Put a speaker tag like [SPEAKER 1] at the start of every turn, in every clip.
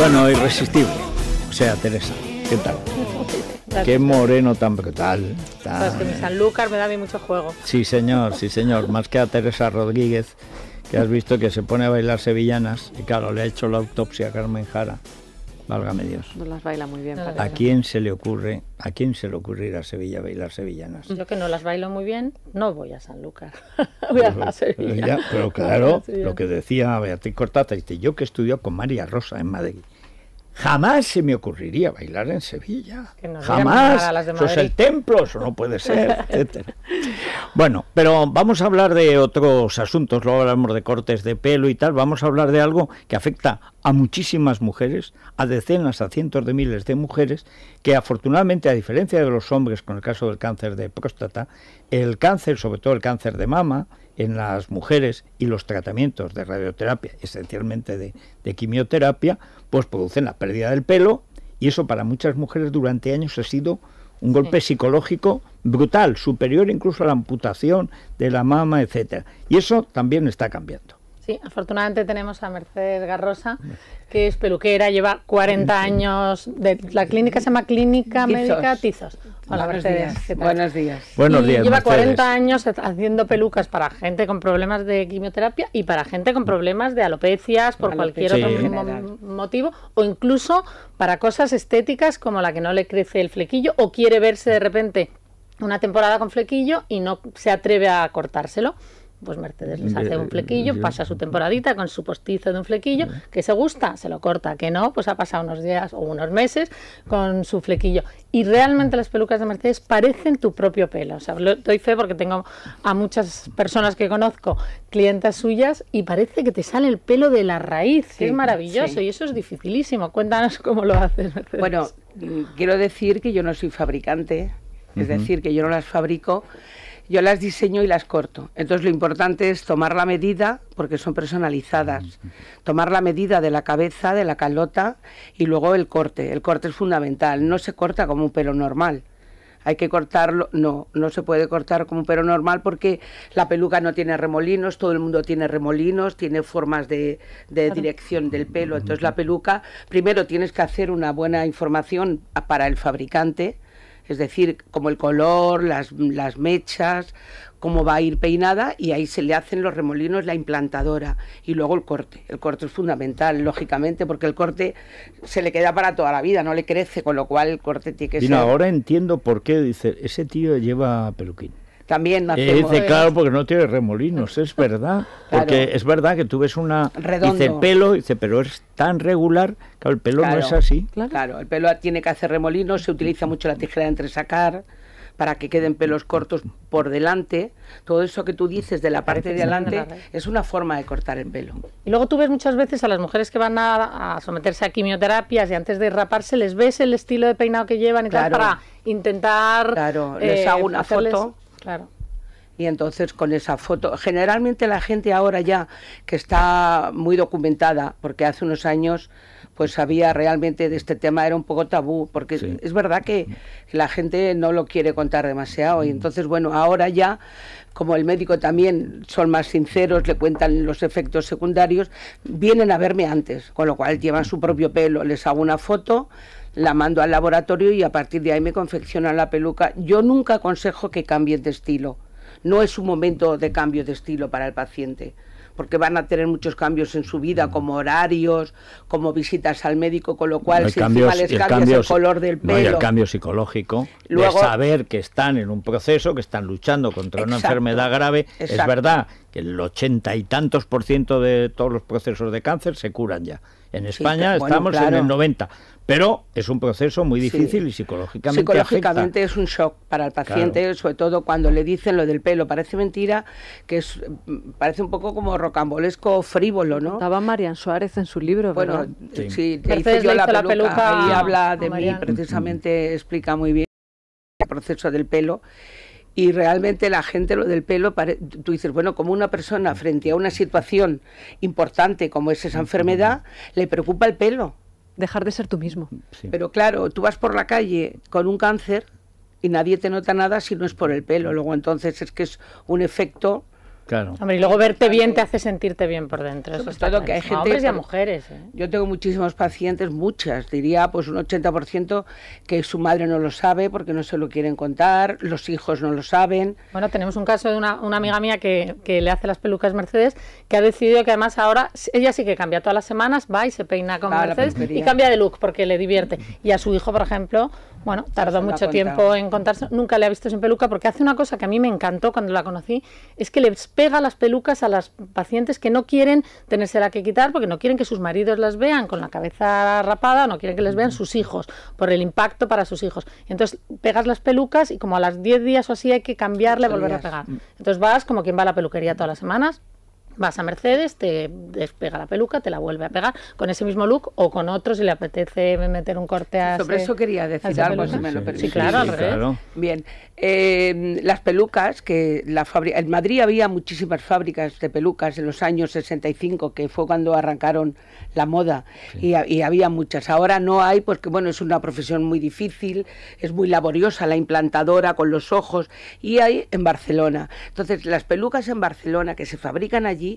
[SPEAKER 1] Bueno, irresistible. O sea, Teresa, ¿qué
[SPEAKER 2] tal? Qué
[SPEAKER 1] moreno tan brutal.
[SPEAKER 2] Tan... Pues que mi Sanlúcar me da a mucho juego.
[SPEAKER 1] Sí, señor, sí, señor. Más que a Teresa Rodríguez, que has visto que se pone a bailar sevillanas. Y claro, le ha hecho la autopsia a Carmen Jara. Válgame Dios.
[SPEAKER 2] No las baila muy bien. ¿A quién
[SPEAKER 1] se le ocurre, a quién se le ocurre ir a Sevilla a bailar sevillanas?
[SPEAKER 2] Yo que no las bailo muy bien, no voy a San Lucas. voy pero, a Sevilla. Pero, claro, lo
[SPEAKER 1] que decía Beatriz Cortázar, yo que estudió con María Rosa en Madrid. Jamás se me ocurriría bailar en Sevilla. Jamás. el templo, eso no puede ser, Bueno, pero vamos a hablar de otros asuntos. Luego hablamos de cortes de pelo y tal. Vamos a hablar de algo que afecta a muchísimas mujeres, a decenas, a cientos de miles de mujeres, que afortunadamente, a diferencia de los hombres con el caso del cáncer de próstata, el cáncer, sobre todo el cáncer de mama, en las mujeres y los tratamientos de radioterapia, esencialmente de, quimioterapia, pues producen la pérdida del pelo y eso para muchas mujeres durante años ha sido un golpe psicológico brutal, superior incluso a la amputación de la mama, etcétera. Y eso también está cambiando
[SPEAKER 2] afortunadamente tenemos a Mercedes Garrosa, que es peluquera, lleva 40 años. De, la clínica se llama Clínica Médica Tizos. Hola, Buenos
[SPEAKER 3] Días.
[SPEAKER 1] Buenos días. Lleva 40
[SPEAKER 2] años haciendo pelucas para gente con problemas de quimioterapia y para gente con problemas de alopecias por cualquier otro motivo o incluso para cosas estéticas como la que no le crece el flequillo o quiere verse de repente una temporada con flequillo y no se atreve a cortárselo pues Mercedes les eh, hace un eh, flequillo, pasa su temporadita con su postizo de un flequillo, mm. que se gusta, se lo corta, que no, pues ha pasado unos días o unos meses con su flequillo. Y realmente las pelucas de Mercedes parecen tu propio pelo. O sea, lo, doy fe porque tengo a muchas personas que conozco, clientas suyas, y parece que te sale el pelo de la raíz. es maravilloso y eso es dificilísimo. Cuéntanos cómo lo haces, Mercedes. Bueno,
[SPEAKER 3] mm, quiero decir que yo no soy fabricante, es decir, que yo no las fabrico yo las diseño y las corto. Entonces lo importante es tomar la medida, porque son personalizadas, tomar la medida de la cabeza, de la calota y luego el corte. El corte es fundamental, no se corta como un pelo normal. Hay que cortarlo, no, no se puede cortar como un pelo normal porque la peluca no tiene remolinos, todo el mundo tiene remolinos, tiene formas de, dirección del pelo. Entonces la peluca, primero tienes que hacer una buena información para el fabricante, es decir, como el color, las, las mechas, cómo va a ir peinada y ahí se le hacen los remolinos, la implantadora y luego el corte. El corte es fundamental, lógicamente, porque el corte se le queda para toda la vida, no le crece, con lo cual el corte tiene que ser. ser... ahora
[SPEAKER 1] entiendo por qué dice, ese tío lleva peluquín
[SPEAKER 3] también Dice, claro,
[SPEAKER 1] porque no tiene remolinos, es verdad. Porque es verdad que tú ves una... Dice pelo, dice, pero es tan regular, claro, el pelo no es así.
[SPEAKER 3] Claro. el pelo tiene que hacer remolinos, se utiliza mucho la tijera de entresacar para que queden pelos cortos por delante. Todo eso que tú
[SPEAKER 2] dices de la parte de adelante ¿eh?
[SPEAKER 3] es una forma de
[SPEAKER 2] cortar el pelo. Y luego tú ves muchas veces a las mujeres que van a, someterse a quimioterapias y antes de raparse les ves el estilo de peinado que llevan y tal para intentar... Claro, les eh, hago una foto Claro.
[SPEAKER 3] Y entonces con esa foto, generalmente la gente ahora ya que está muy documentada, porque hace unos años pues había realmente de este tema, era un poco tabú, porque es verdad que la gente no lo quiere contar demasiado. Y mm. entonces, bueno, ahora ya, como el médico también son más sinceros, le cuentan los efectos secundarios, vienen a verme antes, con lo cual llevan su propio pelo, les hago una foto la mando al laboratorio y a partir de ahí me confeccionan la peluca. Yo nunca aconsejo que cambien de estilo. No es un momento de cambio de estilo para el paciente, porque van a tener muchos cambios en su vida, mm. como horarios, como visitas al médico, con lo cual no si les el, color del pelo. el
[SPEAKER 1] cambio psicológico de saber que están en un proceso, que están luchando contra una enfermedad grave. Es verdad que el ochenta y tantos por ciento de todos los procesos de cáncer se curan ya. En España estamos en el 90, pero es un proceso muy difícil y psicológicamente. Psicológicamente
[SPEAKER 3] es un shock para el paciente, sobre todo cuando le dicen lo del pelo. Parece mentira, que es, parece un poco como rocambolesco frívolo, ¿no? Estaba Marian Suárez en su libro, Bueno, sí, le la, la, y habla de mí, precisamente mm, mm. explica muy bien el proceso del pelo y realmente la gente lo del pelo, tú dices, bueno, como una persona frente a una situación importante como es esa enfermedad, le preocupa el pelo. Dejar de ser tú mismo. Pero claro, tú vas por la calle con un cáncer y nadie te nota nada si no es por el pelo. Luego entonces es que es un efecto y luego verte bien te hace sentirte bien por dentro. todo que hay gente, hombres y
[SPEAKER 2] mujeres. ¿eh?
[SPEAKER 3] Yo tengo muchísimos pacientes, muchas, diría pues un 80% que su madre no lo sabe porque no se lo quieren contar, los hijos no lo saben.
[SPEAKER 2] Bueno, tenemos un caso de una, amiga mía que, que, le hace las pelucas Mercedes, que ha decidido que además ahora ella sí que cambia todas las semanas, va y se peina con Mercedes y cambia de look porque le divierte. Y a su hijo, por ejemplo, bueno, tardó mucho tiempo en contarse, nunca le ha visto sin peluca porque hace una cosa que a mí me encantó cuando la conocí, es que le pega las pelucas a las pacientes que no quieren tenérsela que quitar porque no quieren que sus maridos las vean con la cabeza rapada, no quieren que les vean sus hijos, por el impacto para sus hijos. Entonces pegas las pelucas y como a las 10 días o así hay que cambiarle, volver a pegar. Mm. Entonces vas como quien va a la peluquería todas las semanas vas a Mercedes, te despega la peluca, te la vuelve a pegar con ese mismo look o con otro si le apetece meter un corte a Sobre eso quería decir algo, si Sí, claro, Bien, eh, las pelucas, que
[SPEAKER 3] la fábrica, en Madrid había muchísimas fábricas de pelucas en los años 65, que fue cuando arrancaron la moda y, y, había muchas. Ahora no hay porque, bueno, es una profesión muy difícil, es muy laboriosa la implantadora con los ojos y hay en Barcelona. Entonces, las pelucas en Barcelona que se fabrican allí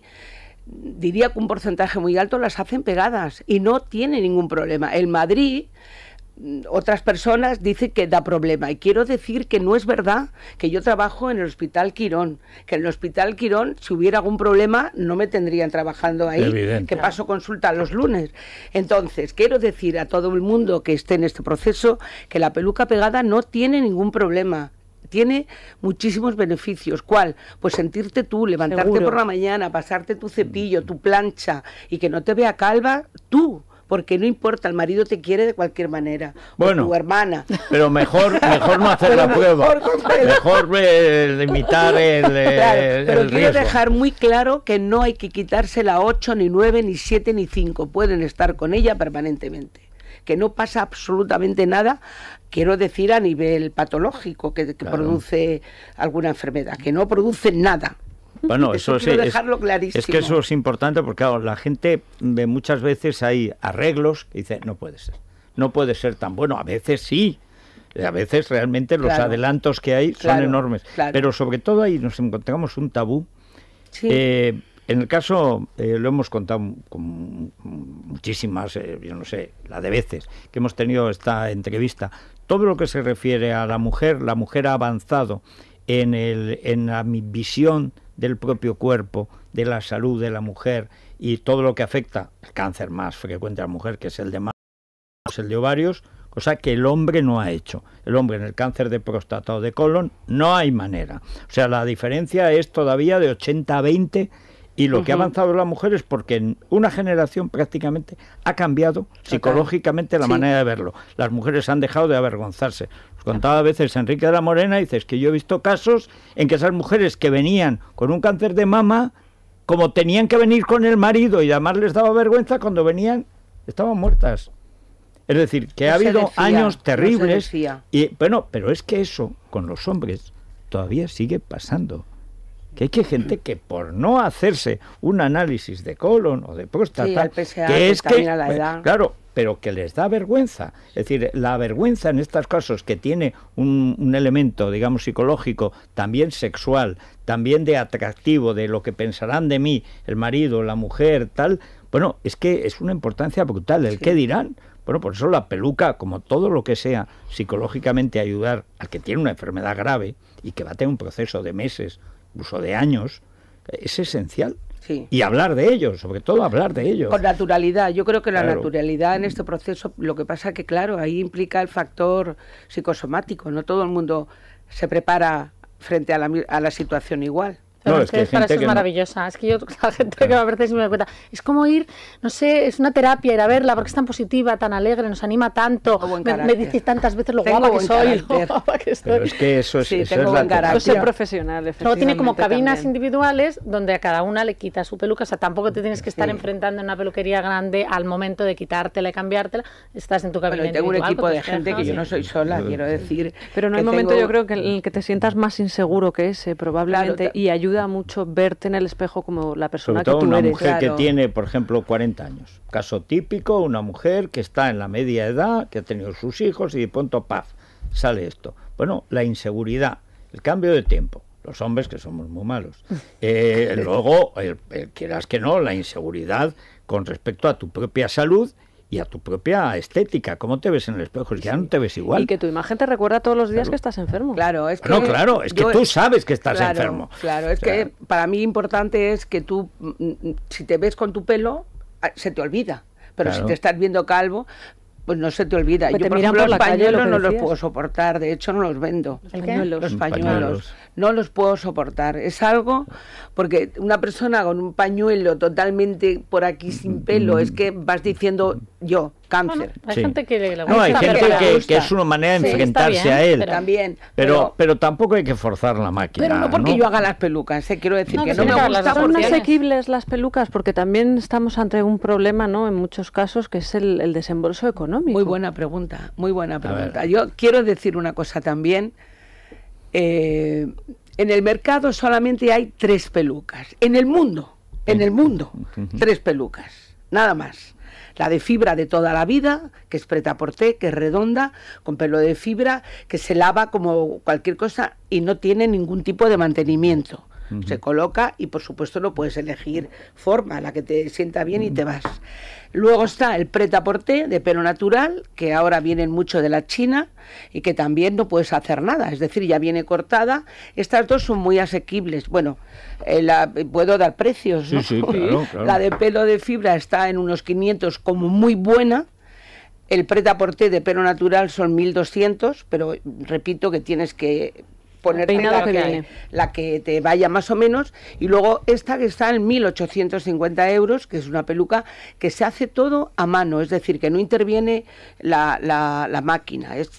[SPEAKER 3] diría que un porcentaje muy alto las hacen pegadas y no tiene ningún problema. El Madrid mm, otras personas dicen que da problema. Y quiero decir que no es verdad que yo trabajo en el Hospital Quirón, que en el Hospital Quirón, si hubiera algún problema, no me tendrían trabajando ahí, que paso consulta los lunes. Entonces, quiero decir a todo el mundo que esté en este proceso que la peluca pegada no tiene ningún problema tiene muchísimos beneficios. ¿Cuál? Pues sentirte tú, levantarte por la mañana, pasarte tu cepillo, tu plancha y que no te vea calva tú porque no importa, el marido te quiere de cualquier manera. Bueno, o tu hermana.
[SPEAKER 1] Pero mejor, mejor no hacer la prueba. Mejor, eh, limitar el, eh, Pero quiero dejar
[SPEAKER 3] muy claro que no hay que quitarse la 8, ni 9, ni 7, ni 5. Pueden estar con ella permanentemente que no pasa absolutamente nada, quiero decir a nivel patológico que, produce alguna enfermedad, que no produce nada.
[SPEAKER 1] Bueno, eso, es, clarísimo. es que eso es importante porque claro, la gente ve muchas veces hay arreglos y dice, no puede ser, no puede ser tan bueno, a veces sí, a veces realmente los adelantos que hay son enormes, pero sobre todo ahí nos encontramos un tabú. Eh, en el caso, eh, lo hemos contado con muchísimas, eh, yo no sé, la de veces que hemos tenido esta entrevista, todo lo que se refiere a la mujer, la mujer ha avanzado en, el, en la visión del propio cuerpo, de la salud de la mujer y todo lo que afecta el cáncer más frecuente a la mujer, que es el de más el de ovarios, cosa que el hombre no ha hecho. El hombre en el cáncer de próstata o de colon no hay manera. O sea, la diferencia es todavía de 80 a 20 y lo que ha avanzado la mujer es porque en una generación prácticamente ha cambiado psicológicamente la manera de verlo. Las mujeres han dejado de avergonzarse. Os contaba a veces Enrique de la Morena, dices que yo he visto casos en que esas mujeres que venían con un cáncer de mama, como tenían que venir con el marido y además les daba vergüenza, cuando venían estaban muertas. Es decir, que ha habido años terribles. y bueno, pero es que eso con los hombres todavía sigue pasando que hay gente que por no hacerse un análisis de colon o de próstata, que es que, pues, claro, pero que les da vergüenza. Es decir, la vergüenza en estos casos que tiene un, elemento, digamos, psicológico, también sexual, también de atractivo, de lo que pensarán de mí, el marido, la mujer, tal, bueno, es que es una importancia brutal. El qué dirán, bueno, por eso la peluca, como todo lo que sea psicológicamente ayudar al que tiene una enfermedad grave y que va a tener un proceso de meses uso de años, es esencial. Y hablar de ellos, sobre todo hablar de ellos. Con
[SPEAKER 3] naturalidad. Yo creo que la naturalidad en este proceso, lo que pasa que, claro, ahí implica el factor psicosomático. No todo el mundo se prepara frente a la situación igual es es maravillosa.
[SPEAKER 2] Es que yo, la gente que me aparece cuenta, es como ir, no sé, es una terapia, ir a verla, porque es tan positiva, tan alegre, nos anima tanto. Me, me, tantas veces lo guapa que soy, lo guapa que estoy. es que eso es, sí, eso tengo es la Yo profesional, tiene como cabinas individuales donde a cada una le quita su peluca. tampoco te tienes que estar enfrentando en una peluquería grande al momento de quitártela y cambiártela. Estás en tu cabina Pero tengo un equipo pues de gente que, yo no soy sola, quiero
[SPEAKER 4] decir. Pero
[SPEAKER 2] no hay momento, yo creo,
[SPEAKER 4] que en el que te sientas más inseguro que ese, probablemente, y ayuda ayuda mucho verte en el espejo como la persona que una mujer que tiene,
[SPEAKER 1] por ejemplo, 40 años. Caso típico, una mujer que está en la media edad, que ha tenido sus hijos y de pronto, paf, sale esto. Bueno, la inseguridad, el cambio de tiempo. Los hombres que somos muy malos. Eh, luego, quieras que no, la inseguridad con respecto a tu propia salud y a tu propia estética, cómo te ves en el espejo, ya no te ves igual. Y que
[SPEAKER 4] tu imagen te recuerda todos los días que estás enfermo. Claro, es
[SPEAKER 3] que... No, claro, es que tú
[SPEAKER 1] sabes que estás enfermo.
[SPEAKER 3] Claro, es que para mí importante es que tú, mm, mm, si te ves con tu pelo, ah, se te olvida. Pero si te estás viendo calvo, pues no se te olvida. Pues yo, te por ejemplo, los pañuelos no los puedo soportar, de hecho no los vendo. Los pañuelos no los puedo soportar. Es algo, porque una persona con un pañuelo totalmente por aquí sin pelo, es que vas diciendo yo, cáncer. hay gente
[SPEAKER 1] que No, hay gente que, es una manera de enfrentarse a él. Pero, Pero, tampoco hay que forzar la máquina. Pero no porque yo haga las pelucas, eh, quiero decir que no, me
[SPEAKER 4] gusta. Son asequibles las pelucas porque también estamos ante un problema, ¿no? En muchos casos que es el, el desembolso económico. Muy buena pregunta, muy buena pregunta. Yo quiero decir una cosa también eh, en el mercado
[SPEAKER 3] solamente hay tres pelucas. En el mundo, en el mundo, tres pelucas, nada más. La de fibra de toda la vida, que es preta por té, que es redonda, con pelo de fibra, que se lava como cualquier cosa y no tiene ningún tipo de mantenimiento se coloca y por supuesto no puedes elegir forma, la que te sienta bien y te vas. Luego está el pretaporté de pelo natural, que ahora vienen mucho de la China y que también no puedes hacer nada, es decir, ya viene cortada. Estas dos son muy asequibles. Bueno, eh, la, puedo dar precios. La de pelo de fibra está en unos 500 como muy buena. El pretaporté de pelo natural son 1200, pero repito que tienes que ponerte la que, la que, te vaya más o menos. Y luego esta que está en 1.850 euros, que es una peluca que se hace todo a mano, es decir, que no interviene la, la, la máquina. Es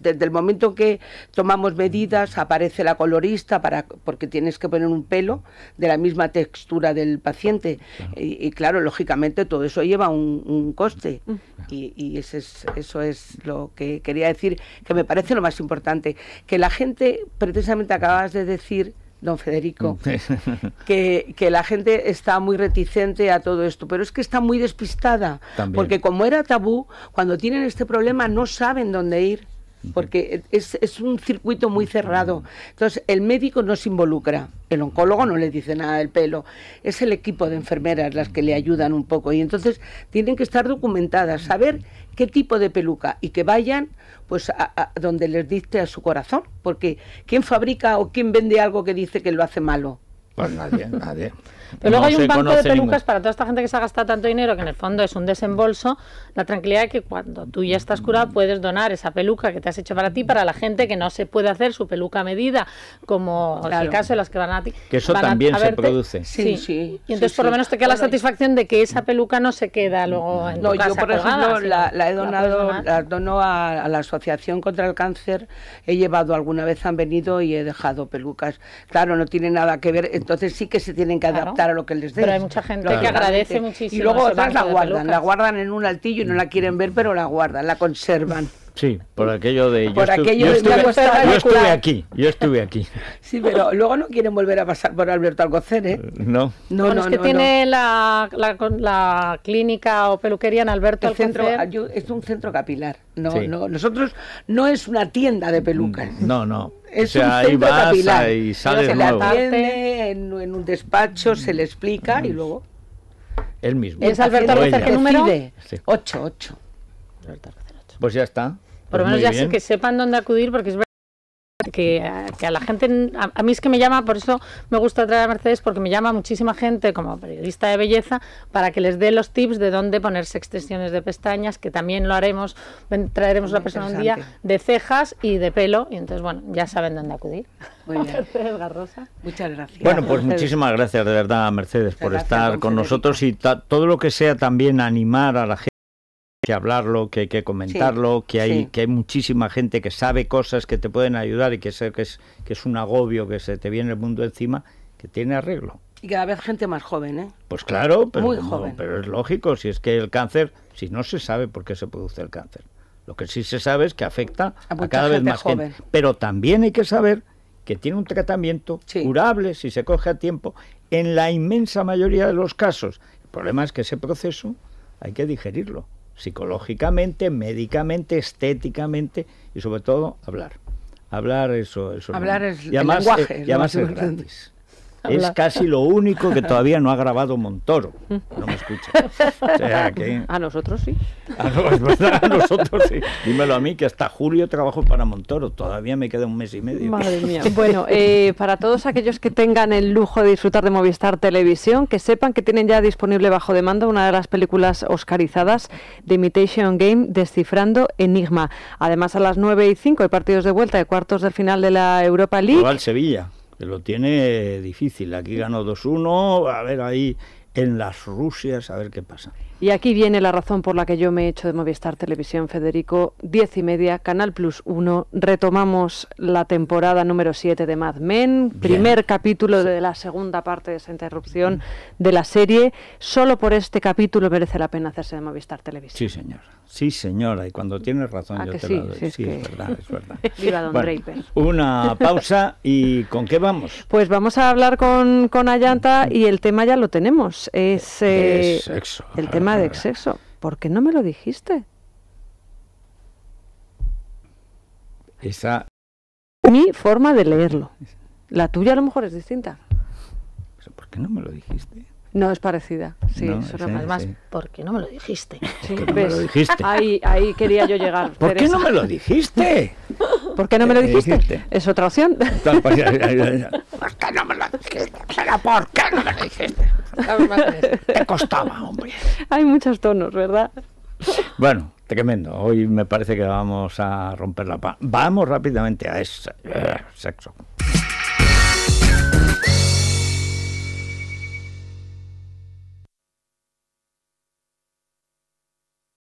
[SPEAKER 3] desde el momento que tomamos medidas aparece la colorista para porque tienes que poner un pelo de la misma textura del paciente Y, claro lógicamente todo eso lleva un, coste mm. y, eso es lo que quería decir que me parece lo más importante que la gente precisamente acabas de decir don Federico,
[SPEAKER 1] mm.
[SPEAKER 3] que, la gente está muy reticente a todo esto, pero es que está muy despistada, porque como era tabú, cuando tienen este problema no saben dónde ir porque es, un circuito muy cerrado. Entonces, el médico no se involucra, el oncólogo no le dice nada del pelo, es el equipo de enfermeras las que le ayudan un poco y entonces tienen que estar documentadas, saber qué tipo de peluca y que vayan pues a, donde les diste a su corazón, porque ¿quién fabrica o quién vende algo que dice que lo hace malo? Pues nadie, nadie.
[SPEAKER 1] Pero luego hay un banco de pelucas
[SPEAKER 2] para toda esta gente que se ha gastado tanto dinero, que en el fondo es un desembolso, la tranquilidad de que cuando tú ya estás curado puedes donar esa peluca que te has hecho para ti, para la gente que no se puede hacer su peluca a medida, como ah, el caso de las que van a ti. Que eso también se produce. Sí, sí. y entonces por lo menos te queda la satisfacción de que esa peluca no se queda luego en no, tu Yo, por ejemplo, la, he donado, a, la
[SPEAKER 3] Asociación contra el Cáncer, he llevado alguna vez, han venido y he dejado pelucas. Claro, no tiene nada que ver, entonces sí que se tienen que adaptar lo que les dé. Pero hay mucha gente que agradece muchísimo. Y luego además la guardan, la guardan en un altillo y no la quieren ver, pero la guardan, la conservan.
[SPEAKER 1] Sí, por aquello de... yo estuve, aquí, yo estuve aquí. sí, pero luego no quieren volver
[SPEAKER 3] a pasar por Alberto Alcocer, ¿eh?
[SPEAKER 1] No. No, no, no, es que tiene
[SPEAKER 2] La, la, la, clínica o peluquería en Alberto Alcocer. es un centro capilar.
[SPEAKER 3] No, no, nosotros no es una tienda de pelucas.
[SPEAKER 1] Mm, no, no. Es o sea, ahí vas, capilar. Ahí se le
[SPEAKER 3] atiende en, un despacho, se le explica y mm. luego...
[SPEAKER 1] Él mismo. ¿Es Alberto Alcocer qué número? 8, 8. Pues ya está. Por pues pues lo menos ya sé que
[SPEAKER 2] sepan dónde acudir, porque es verdad que, a la gente, a, mí es que me llama, por eso me gusta traer a Mercedes, porque me llama muchísima gente como periodista de belleza para que les dé los tips de dónde ponerse extensiones de pestañas, que también lo haremos, traeremos la persona un día de cejas y de pelo, y entonces, bueno, ya saben dónde acudir. Muy bien.
[SPEAKER 3] Garrosa. Muchas gracias.
[SPEAKER 2] Bueno, pues
[SPEAKER 1] muchísimas gracias de verdad, Mercedes, por estar con nosotros y todo lo que sea también animar a la gente que hablarlo, que hay que comentarlo, que hay que hay muchísima gente que sabe cosas que te pueden ayudar y que, sé que, es, que es un agobio que se te viene el mundo encima, que tiene arreglo.
[SPEAKER 3] Y cada vez gente más joven, ¿eh?
[SPEAKER 1] Pues claro, pero, es lógico, si es que el cáncer, si no se sabe por qué se produce el cáncer. Lo que sí se sabe es que afecta a, cada vez más gente. Pero también hay que saber que tiene un tratamiento curable si se coge a tiempo en la inmensa mayoría de los casos. El problema es que ese proceso hay que digerirlo psicológicamente, médicamente, estéticamente y sobre todo hablar. Hablar eso, eso hablar es, el lenguaje. y es gratis. Es casi lo único que todavía no ha grabado Montoro. No me escucha.
[SPEAKER 4] O sea, que... A nosotros sí.
[SPEAKER 1] A, nosotros sí. Dímelo a mí, que hasta julio trabajo para Montoro. Todavía me queda un mes y medio. Bueno,
[SPEAKER 4] eh, para todos aquellos que tengan el lujo de disfrutar de Movistar Televisión, que sepan que tienen ya disponible bajo demanda una de las películas oscarizadas de Imitation Game, Descifrando Enigma. Además, a las 9 y 5 hay partidos de vuelta de cuartos del final de la Europa League. Al
[SPEAKER 1] Sevilla que lo tiene difícil. Aquí ganó 2-1, a ver ahí en las Rusias, a ver qué pasa.
[SPEAKER 4] Y aquí viene la razón por la que yo me he hecho de Movistar Televisión, Federico. Diez y media, Canal Plus 1. Retomamos la temporada número 7 de Mad Men, primer capítulo de la segunda parte de esa interrupción mm. de la serie. Solo por este capítulo merece la pena hacerse de Movistar Televisión.
[SPEAKER 1] Sí, señora. Sí, señora. Y cuando tienes razón, yo te lo doy. sí, es, verdad, Viva Don Draper. Una pausa y ¿con qué vamos? Pues vamos
[SPEAKER 4] a hablar con, con Ayanta y el tema ya lo tenemos. Es, es eh, sexo. El tema de exceso, ¿Por qué no me lo dijiste? Esa. Mi forma de leerlo. La tuya a lo mejor es distinta.
[SPEAKER 1] por qué no me lo dijiste?
[SPEAKER 4] No, es parecida. Sí, no, es ¿por qué no me lo dijiste? Ahí, ahí quería yo llegar.
[SPEAKER 3] ¿Por qué no
[SPEAKER 1] me lo
[SPEAKER 4] dijiste? ¿Por qué no me lo dijiste? Es otra opción. ¿Por qué no me lo dijiste? ¿Pero
[SPEAKER 3] por qué no me lo dijiste por qué no me lo dijiste Te costaba, hombre.
[SPEAKER 4] Hay muchos tonos, ¿verdad?
[SPEAKER 1] Bueno, tremendo. Hoy me parece que vamos a romper la paz. Vamos rápidamente a ese eh, sexo.